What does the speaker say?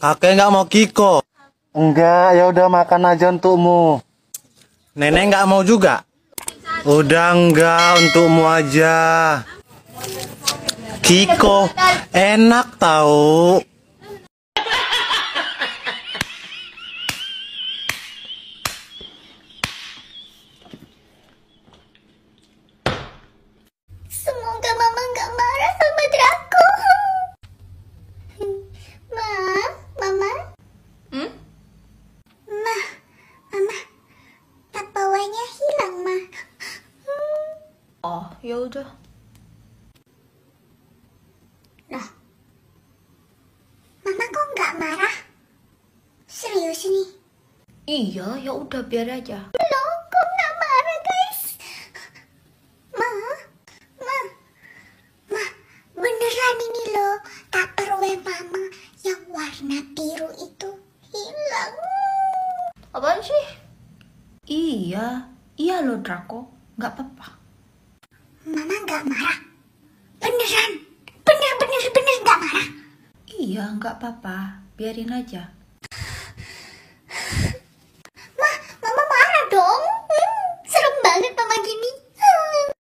Kakek nggak mau Kiko. Enggak, ya udah makan aja untukmu. Nenek nggak mau juga. Udah enggak untukmu aja. Kiko, enak tahu. oh ya udah Nah, mama kok nggak marah serius ini iya ya udah biar aja loh kok nggak marah guys ma ma ma beneran ini loh tupperware mama yang warna biru itu hilang apaan sih iya iya loh Draco nggak apa-apa Mama nggak marah. Beneran. Bener-bener bener nggak bener, bener marah. Iya, nggak apa-apa. Biarin aja.